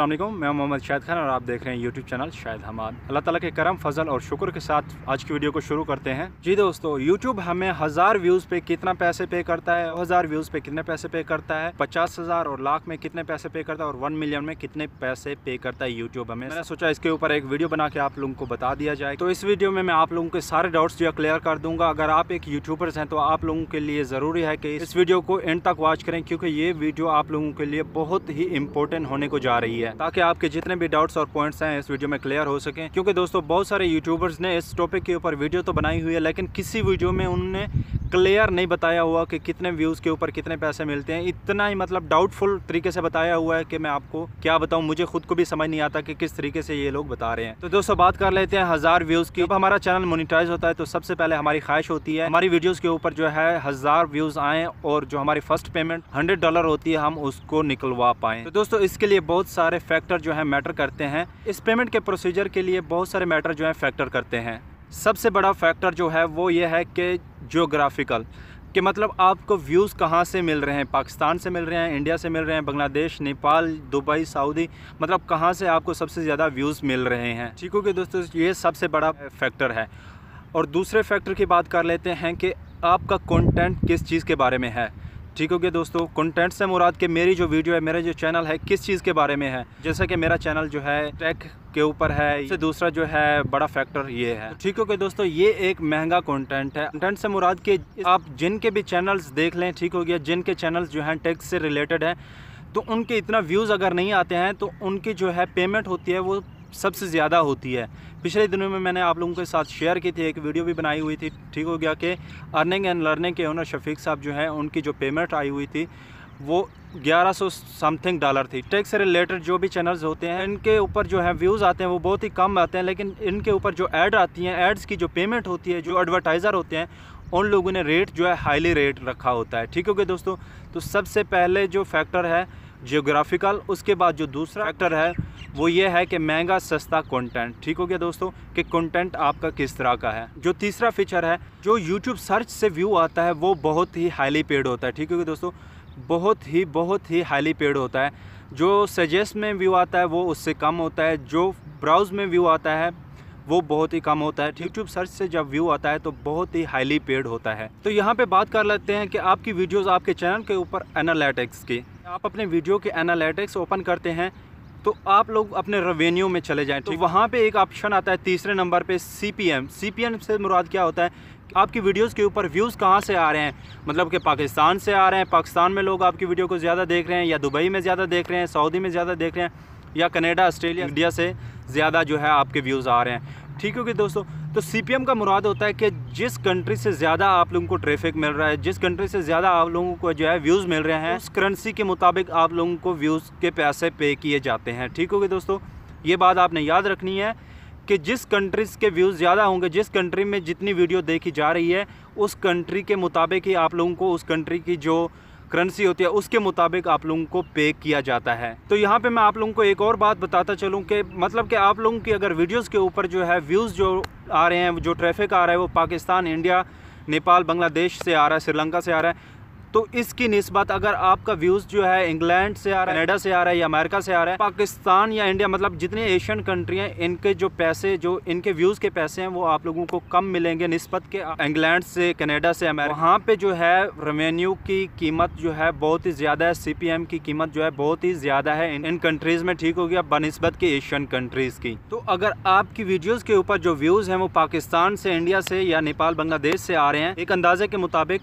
अल्लाम मैं मोहम्मद शाहिद खान और आप देख रहे हैं यूट्यूब चैनल शाहिद हमाद अल्लाह ताला के करम फजल और शुक्र के साथ आज की वीडियो को शुरू करते हैं जी दोस्तों यूट्यूब हमें हज़ार व्यूज़ पे कितना पैसे पे करता है हज़ार व्यूज़ पे कितने पैसे पे करता है पचास हज़ार और लाख में कितने पैसे पे करता है और वन मिलियन में कितने पैसे पे करता है यूट्यूब हमें मैंने सोचा इसके ऊपर एक वीडियो बना के आप लोगों को बता दिया जाए तो इस वीडियो में मैं आप लोगों के सारे डाउट्स जो क्लियर कर दूंगा अगर आप एक यूट्यूबर्स हैं तो आप लोगों के लिए ज़रूरी है की इस वीडियो को एंड तक वॉच करें क्योंकि ये वीडियो आप लोगों के लिए बहुत ही इंपॉर्टेंट होने को जा रही है है ताकि आपके जितने भी डाउट्स और पॉइंट्स हैं इस वीडियो में क्लियर हो सके क्योंकि दोस्तों बहुत सारे यूट्यूबर्स ने इस टॉपिक के ऊपर वीडियो तो बनाई हुई है लेकिन किसी वीडियो में उन्होंने क्लियर नहीं बताया हुआ कि कितने व्यूज़ के ऊपर कितने पैसे मिलते हैं इतना ही मतलब डाउटफुल तरीके से बताया हुआ है कि मैं आपको क्या बताऊँ मुझे खुद को भी समझ नहीं आता कि किस तरीके से ये लोग बता रहे हैं तो दोस्तों बात कर लेते हैं हज़ार व्यूज़ की जब हमारा चैनल मोनिटाइज होता है तो सबसे पहले हमारी ख्वाहिश होती है हमारी वीडियोज़ के ऊपर जो है हज़ार व्यूज़ आएँ और जो हमारी फर्स्ट पेमेंट हंड्रेड डॉलर होती है हम उसको निकलवा पाएँ तो दोस्तों इसके लिए बहुत सारे फैक्टर जो है मैटर करते हैं इस पेमेंट के प्रोसीजर के लिए बहुत सारे मैटर जो है फैक्टर करते हैं सबसे बड़ा फैक्टर जो है वो ये है कि जोग्राफ़िकल कि मतलब आपको व्यूज़ कहाँ से मिल रहे हैं पाकिस्तान से मिल रहे हैं इंडिया से मिल रहे हैं बांग्लादेश नेपाल दुबई सऊदी मतलब कहाँ से आपको सबसे ज़्यादा व्यूज़ मिल रहे हैं ठीक हो दोस्तों ये सबसे बड़ा फैक्टर है और दूसरे फैक्टर की बात कर लेते हैं कि आपका कंटेंट किस चीज़ के बारे में है ठीक हो गया दोस्तों कंटेंट से मुराद के मेरी जो वीडियो है मेरा जो चैनल है किस चीज़ के बारे में है जैसे कि मेरा चैनल जो है टेक के ऊपर है इससे दूसरा जो है बड़ा फैक्टर ये है ठीक हो गया दोस्तों ये एक महंगा कंटेंट है कंटेंट से मुराद के आप जिनके भी चैनल्स देख लें ठीक हो गया जिनके चैनल जो हैं टेक्स से रिलेटेड हैं तो उनके इतना व्यूज़ अगर नहीं आते हैं तो उनकी जो है पेमेंट होती है वो सबसे ज़्यादा होती है पिछले दिनों में मैंने आप लोगों के साथ शेयर की थी एक वीडियो भी बनाई हुई थी ठीक हो गया कि अर्निंग एंड लर्निंग के ओनर शफीक साहब जो हैं उनकी जो पेमेंट आई हुई थी वो 1100 समथिंग डॉलर थी टैक्स से रिलेटेड जो भी चैनल्स होते हैं इनके ऊपर जो है व्यूज़ आते हैं वो बहुत ही कम आते हैं लेकिन इनके ऊपर जो एड आती हैं एड्स की जो पेमेंट होती है जो एडवर्टाइज़र होते हैं उन लोगों ने रेट जो है हाईली रेट रखा होता है ठीक हो गया दोस्तों तो सबसे पहले जो फैक्टर है जियोग्राफिकल उसके बाद जो दूसरा फैक्टर है वो ये है कि महंगा सस्ता कंटेंट ठीक हो गया दोस्तों कि कंटेंट आपका किस तरह का है जो तीसरा फीचर है जो यूट्यूब सर्च से व्यू आता है वो बहुत ही हाईली पेड होता है ठीक हो गया दोस्तों बहुत ही बहुत ही हाईली पेड होता है जो सजेस्ट में व्यू आता है वो उससे कम होता है जो ब्राउज़ में व्यू आता है वो बहुत ही कम होता है यूट्यूब सर्च से जब व्यू आता है तो बहुत ही हाईली पेड होता है तो यहाँ पे बात कर लेते हैं कि आपकी वीडियोस आपके चैनल के ऊपर एनालिटिक्स की आप अपने वीडियो के एनालिटिक्स ओपन करते हैं तो आप लोग अपने रेवेन्यू में चले जाएँ तो वहाँ पर एक ऑप्शन आता है तीसरे नंबर पर C P M M C P से मुराद क्या होता है आपकी वीडियोस के ऊपर व्यूज़ कहाँ से आ रहे हैं मतलब कि पाकिस्तान से आ रहे हैं पाकिस्तान में लोग आपकी वीडियो को ज़्यादा देख रहे हैं या दुबई में ज़्यादा देख रहे हैं सऊदी में ज़्यादा देख रहे हैं या कनाडा ऑस्ट्रेलिया इंडिया से ज़्यादा जो है आपके व्यूज़ आ रहे हैं ठीक कि दोस्तों तो सी का मुराद होता है कि जिस कंट्री से ज़्यादा आप लोगों को ट्रैफिक मिल रहा है जिस कंट्री से ज़्यादा आप लोगों को जो है व्यूज़ मिल रहे हैं उस करेंसी के मुताबिक आप लोगों को व्यूज़ के पैसे पे किए जाते हैं ठीक हो गए दोस्तों ये बात आपने याद रखनी है कि जिस कंट्रीज़ के व्यूज़ ज़्यादा होंगे जिस कंट्री में जितनी वीडियो देखी जा रही है उस कंट्री के मुताबिक ही आप लोगों को उस कंट्री की जो करेंसी होती है उसके मुताबिक आप लोगों को पे किया जाता है तो यहाँ पे मैं आप लोगों को एक और बात बताता चलूँ कि मतलब कि आप लोगों की अगर वीडियोज़ के ऊपर जो है व्यूज़ जो आ रहे हैं जो ट्रैफिक आ रहा है वो पाकिस्तान इंडिया नेपाल बांग्लादेश से आ रहा है श्रीलंका से आ रहा है तो इसकी नस्बत अगर आपका व्यूज़ जो है इंग्लैंड से आ रहा है कनेडा से आ रहा है या अमेरिका से आ रहा है पाकिस्तान या इंडिया मतलब जितने एशियन कंट्री हैं इनके जो पैसे जो इनके व्यूज़ के पैसे हैं वो आप लोगों को कम मिलेंगे नस्बत के इंग्लैंड से कनेडा से अमेरिका वहाँ पे जो है रेवेन्यू की कीमत जो है बहुत ही ज़्यादा है सी की कीमत जो है बहुत ही ज़्यादा है इन, कंट्रीज़ में ठीक होगी गया बनस्बत की एशियन कंट्रीज़ की तो अगर आपकी वीडियोज़ के ऊपर जो व्यूज़ है वो पाकिस्तान से इंडिया से या नेपाल बांग्लादेश से आ रहे हैं एक अंदाजे के मुताबिक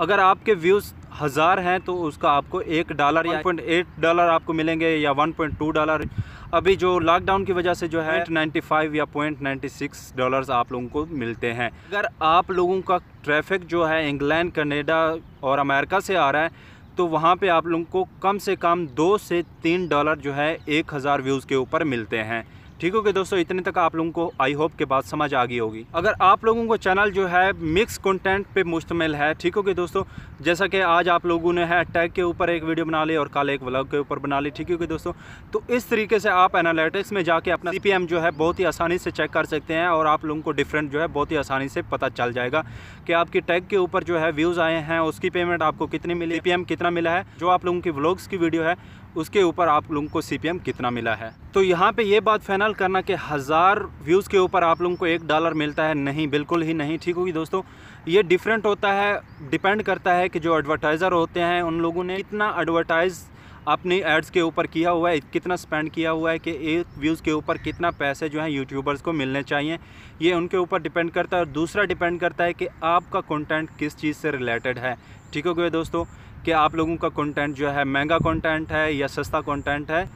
अगर आपके व्यूज़ हज़ार हैं तो उसका आपको एक डॉलर या पॉइंट एट डॉलर आपको मिलेंगे या वन पॉइंट टू डॉलर अभी जो लॉकडाउन की वजह से जो है नाइन्टी फाइव या पॉइंट नाइन्टी सिक्स डॉलर आप लोगों को मिलते हैं अगर आप लोगों का ट्रैफिक जो है इंग्लैंड कनेडा और अमेरिका से आ रहा है तो वहाँ पर आप लोगों को कम से कम दो से तीन डॉलर जो है एक हज़ार व्यूज़ के ऊपर मिलते हैं ठीक हो गया दोस्तों इतने तक आप लोगों को आई होप के बाद समझ आ गई होगी अगर आप लोगों को चैनल जो है मिक्स कंटेंट पे मुश्तमिल है ठीक गया दोस्तों जैसा कि आज आप लोगों ने है टैग के ऊपर एक वीडियो बना ली और कल एक व्लॉग के ऊपर बना ली ठीक होगी दोस्तों तो इस तरीके से आप एनालिटिक्स में जाके अपना सी जो है बहुत ही आसानी से चेक कर सकते हैं और आप लोगों को डिफरेंट जो है बहुत ही आसानी से पता चल जाएगा कि आपके टैग के ऊपर जो है व्यूज़ आए हैं उसकी पेमेंट आपको कितनी मिली पी कितना मिला है जो आप लोगों की व्लॉग्स की वीडियो है उसके ऊपर आप लोगों को सी कितना मिला है तो यहाँ पे ये बात फाइनल करना कि हज़ार व्यूज़ के ऊपर आप लोगों को एक डॉलर मिलता है नहीं बिल्कुल ही नहीं ठीक होगी दोस्तों ये डिफरेंट होता है डिपेंड करता है कि जो एडवर्टाइज़र होते हैं उन लोगों ने कितना एडवर्टाइज़ अपनी एड्स के ऊपर किया हुआ है कितना स्पेंड किया हुआ है कि एक व्यूज़ के ऊपर कितना पैसे जो हैं यूट्यूबर्स को मिलने चाहिए ये उनके ऊपर डिपेंड करता है और दूसरा डिपेंड करता है कि आपका कंटेंट किस चीज़ से रिलेटेड है ठीक हो गया दोस्तों कि आप लोगों का कंटेंट जो है महंगा कंटेंट है या सस्ता कंटेंट है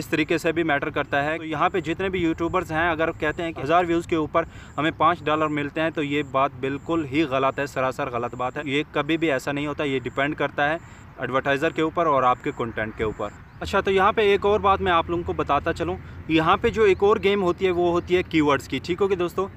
इस तरीके से भी मैटर करता है तो यहाँ पे जितने भी यूट्यूबर्स हैं अगर कहते हैं कि हज़ार व्यूज़ के ऊपर हमें पाँच डॉलर मिलते हैं तो ये बात बिल्कुल ही गलत है सरासर गलत बात है ये कभी भी ऐसा नहीं होता ये डिपेंड करता है एडवर्टाइज़र के ऊपर और आपके कंटेंट के ऊपर अच्छा तो यहाँ पे एक और बात मैं आप लोगों को बताता चलूँ यहाँ पे जो एक और गेम होती है वो होती है कीवर्ड्स की ठीक होगी दोस्तों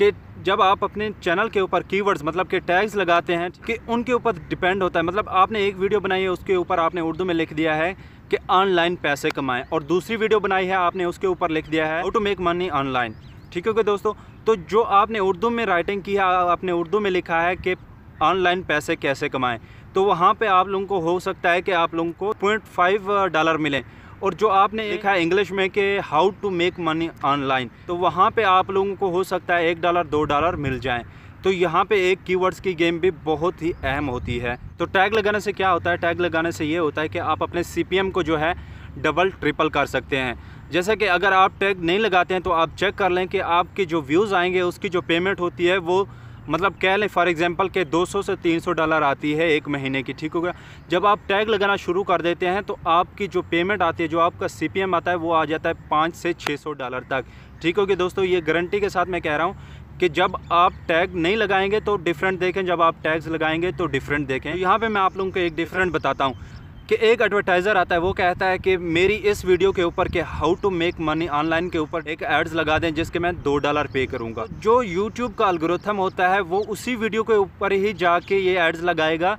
कि जब आप अपने चैनल के ऊपर कीवर्ड्स मतलब के टैग्स लगाते हैं कि उनके ऊपर डिपेंड होता है मतलब आपने एक वीडियो बनाई है उसके ऊपर आपने उर्दू में लिख दिया है कि ऑनलाइन पैसे कमाएं और दूसरी वीडियो बनाई है आपने उसके ऊपर लिख दिया है टू मेक मनी ऑनलाइन ठीक है दोस्तों तो जो आपने उर्दू में राइटिंग की है आपने उर्दू में लिखा है कि ऑनलाइन पैसे कैसे कमाएँ तो वहाँ पर आप लोगों को हो सकता है कि आप लोगों को पॉइंट फाइव डॉलर मिलें और जो आपने देखा है इंग्लिश में कि how to make money online तो वहाँ पे आप लोगों को हो सकता है एक डॉलर दो डॉलर मिल जाएं तो यहाँ पे एक कीवर्ड्स की गेम भी बहुत ही अहम होती है तो टैग लगाने से क्या होता है टैग लगाने से ये होता है कि आप अपने सी को जो है डबल ट्रिपल कर सकते हैं जैसे कि अगर आप टैग नहीं लगाते हैं तो आप चेक कर लें कि आपके जो व्यूज़ आएंगे उसकी जो पेमेंट होती है वो मतलब कह लें फॉर एग्जांपल के 200 से 300 डॉलर आती है एक महीने की ठीक हो गया जब आप टैग लगाना शुरू कर देते हैं तो आपकी जो पेमेंट आती है जो आपका सी आता है वो आ जाता है पाँच से छः डॉलर तक ठीक हो गया दोस्तों ये गारंटी के साथ मैं कह रहा हूँ कि जब आप टैग नहीं लगाएंगे तो डिफरेंट देखें जब आप टैग्स लगाएंगे तो डिफरेंट देखें तो यहाँ पे मैं आप लोगों को एक डिफरेंट बताता हूँ कि एक एडवर्टाइज़र आता है वो कहता है कि मेरी इस वीडियो के ऊपर के how to make money online के ऊपर एक एड्स लगा दें जिसके मैं दो डॉलर पे करूंगा जो यूट्यूब का अलग्रोथम होता है वो उसी वीडियो के ऊपर ही जाके ये एड्स लगाएगा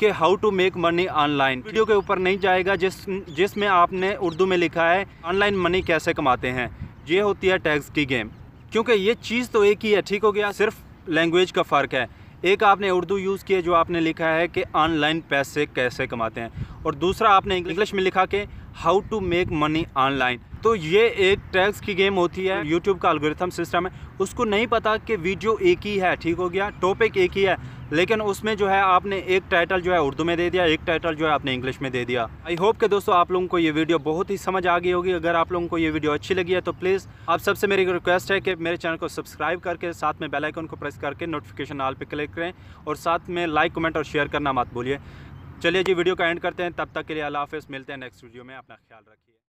कि how to make money online video के ऊपर नहीं जाएगा जिस जिसमें आपने उर्दू में लिखा है ऑनलाइन मनी कैसे कमाते हैं ये होती है टैक्स की गेम क्योंकि ये चीज़ तो एक ही है ठीक हो गया सिर्फ लैंग्वेज का फ़र्क है एक आपने उर्दू यूज़ किए जो आपने लिखा है कि ऑनलाइन पैसे कैसे कमाते हैं और दूसरा आपने इंग्लिश में लिखा कि how to make money online तो ये एक टैक्स की गेम होती है यूट्यूब का अलग्रिथम सिस्टम है उसको नहीं पता कि वीडियो एक ही है ठीक हो गया टॉपिक एक ही है लेकिन उसमें जो है आपने एक टाइटल जो है उर्दू में दे दिया एक टाइटल जो है आपने इंग्लिश में दे दिया आई होप के दोस्तों आप लोगों को ये वीडियो बहुत ही समझ आ गई होगी अगर आप लोगों को ये वीडियो अच्छी लगी है तो प्लीज़ आप सबसे मेरी रिक्वेस्ट है कि मेरे चैनल को सब्सक्राइब करके साथ में बेलाइकन को प्रेस करके नोटिफिकेशन आल पर क्लिक करें और साथ में लाइक कमेंट और शेयर करना मत भूलिए चलिए जी वीडियो का एंड करते हैं तब तक के लिए अला हाफ़ मिलते हैं नेक्स्ट वीडियो में अपना ख्याल रखिए